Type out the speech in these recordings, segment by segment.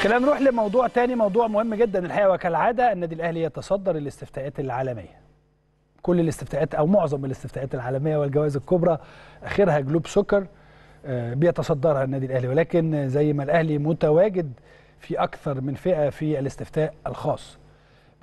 خلينا نروح لموضوع تاني موضوع مهم جدا الحقيقه وكالعاده النادي الاهلي يتصدر الاستفتاءات العالميه كل الاستفتاءات او معظم الاستفتاءات العالميه والجوائز الكبرى اخرها جلوب سكر آه، بيتصدرها النادي الاهلي ولكن زي ما الاهلي متواجد في اكثر من فئه في الاستفتاء الخاص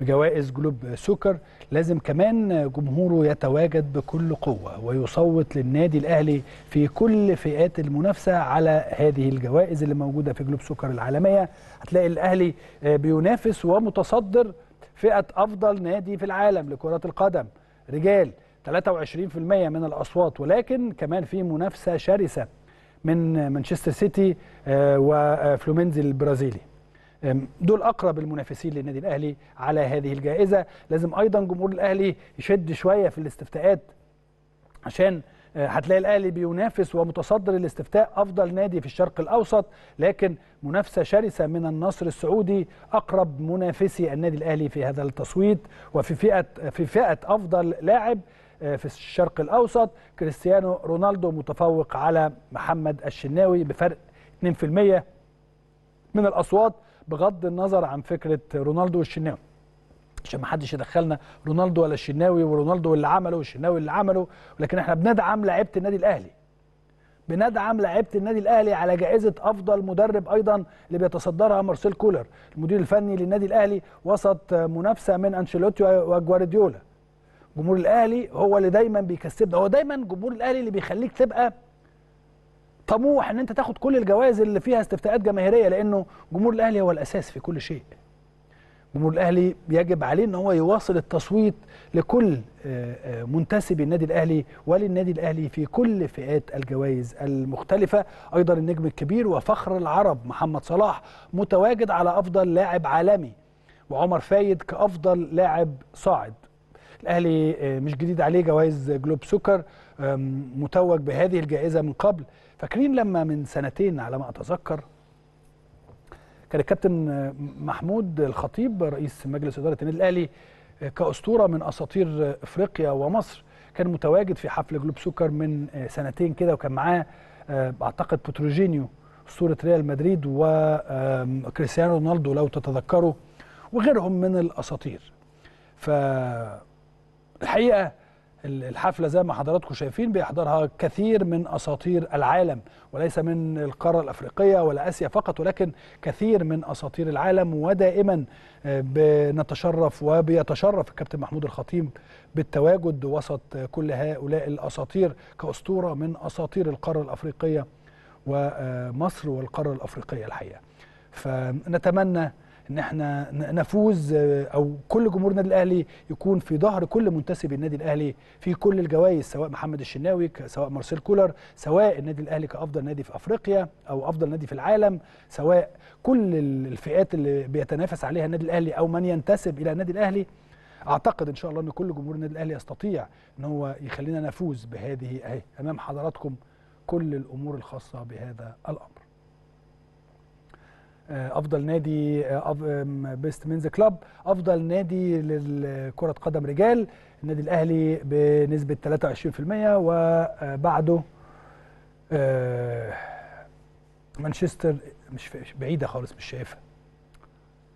بجوائز جلوب سوكر لازم كمان جمهوره يتواجد بكل قوة ويصوت للنادي الأهلي في كل فئات المنافسة على هذه الجوائز اللي موجودة في جلوب سوكر العالمية هتلاقي الأهلي آه، بينافس ومتصدر فئة أفضل نادي في العالم لكرة القدم رجال 23% من الأصوات ولكن كمان في منافسة شرسة من مانشستر سيتي آه، وفلومينزي البرازيلي دول اقرب المنافسين للنادي الاهلي على هذه الجائزه لازم ايضا جمهور الاهلي يشد شويه في الاستفتاءات عشان أه، هتلاقي الاهلي بينافس ومتصدر الاستفتاء افضل نادي في الشرق الاوسط لكن منافسه شرسه من النصر السعودي اقرب منافسي النادي الاهلي في هذا التصويت وفي فئه في فئه افضل لاعب أه، في الشرق الاوسط كريستيانو رونالدو متفوق على محمد الشناوي بفرق 2% من الاصوات بغض النظر عن فكره رونالدو والشناوي عشان ما حدش يدخلنا رونالدو ولا الشناوي ورونالدو اللي عمله والشناوي اللي عمله ولكن احنا بندعم لعيبه النادي الاهلي بندعم لعيبه النادي الاهلي على جائزه افضل مدرب ايضا اللي بيتصدرها مارسيل كولر المدير الفني للنادي الاهلي وسط منافسه من انشيلوتي وجوارديولا جمهور الاهلي هو اللي دايما بيكسبنا هو دايما جمهور الاهلي اللي بيخليك تبقى طموح ان انت تاخد كل الجوائز اللي فيها استفتاءات جماهيريه لانه جمهور الاهلي هو الاساس في كل شيء جمهور الاهلي يجب عليه ان هو يواصل التصويت لكل آه، آه، منتسبي النادي الاهلي وللنادي الاهلي في كل فئات الجوائز المختلفه ايضا النجم الكبير وفخر العرب محمد صلاح متواجد على افضل لاعب عالمي وعمر فايد كافضل لاعب صاعد الاهلي آه، مش جديد عليه جوائز جلوب سكر متوج بهذه الجائزه من قبل فاكرين لما من سنتين على ما اتذكر كان الكابتن آه، محمود الخطيب رئيس مجلس اداره النادي الاهلي آه، كاسطوره من اساطير افريقيا ومصر كان متواجد في حفل جلوب سكر من سنتين كده وكان معاه اعتقد بتروجينيو صوره ريال مدريد وكريستيانو رونالدو لو تتذكروا وغيرهم من الاساطير ف الحقيقه الحفله زي ما حضراتكم شايفين بيحضرها كثير من اساطير العالم وليس من القاره الافريقيه ولا اسيا فقط ولكن كثير من اساطير العالم ودائما آه، بنتشرف وبيتشرف الكابتن محمود الخطيب بالتواجد وسط كل هؤلاء الاساطير كاسطوره من اساطير القاره الافريقيه ومصر آه، والقاره الافريقيه الحقيقه فنتمنى ان احنا نفوز آه، او كل جمهور النادي الاهلي يكون في ظهر كل منتسب النادي الاهلي في كل الجوائز سواء محمد الشناوي سواء مارسيل كولر سواء النادي الاهلي كافضل نادي في افريقيا او افضل نادي في العالم سواء كل الفئات اللي بيتنافس عليها النادي الاهلي او من ينتسب الى النادي الاهلي اعتقد ان شاء الله ان كل جمهور النادي الاهلي يستطيع ان هو يخلينا نفوز بهذه اهي امام حضراتكم كل الامور الخاصه بهذا الامر آه، افضل نادي بيست مينز كلاب افضل نادي لكره قدم رجال النادي الاهلي بنسبه 23% وبعده آه، مانشستر مش بعيده خالص مش شايفها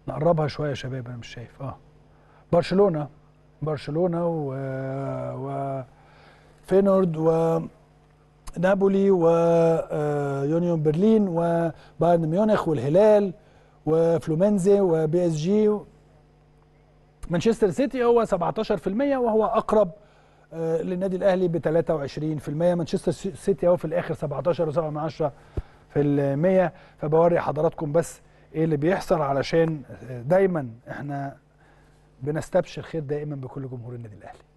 نقربها شويه يا شباب انا مش شايف اه برشلونه برشلونه و, و... فينورد و نابولي ويونيون آه، برلين وبايرن ميونخ والهلال وفلومنزي وبي اس جي مانشستر سيتي هو 17% وهو اقرب آه، للنادي الاهلي ب 23% مانشستر سيتي هو في الاخر 17.7 في المية فبوري حضراتكم بس ايه اللي بيحصل علشان آه، دايما احنا بنستبشر خير دائما بكل جمهور النادي الاهلي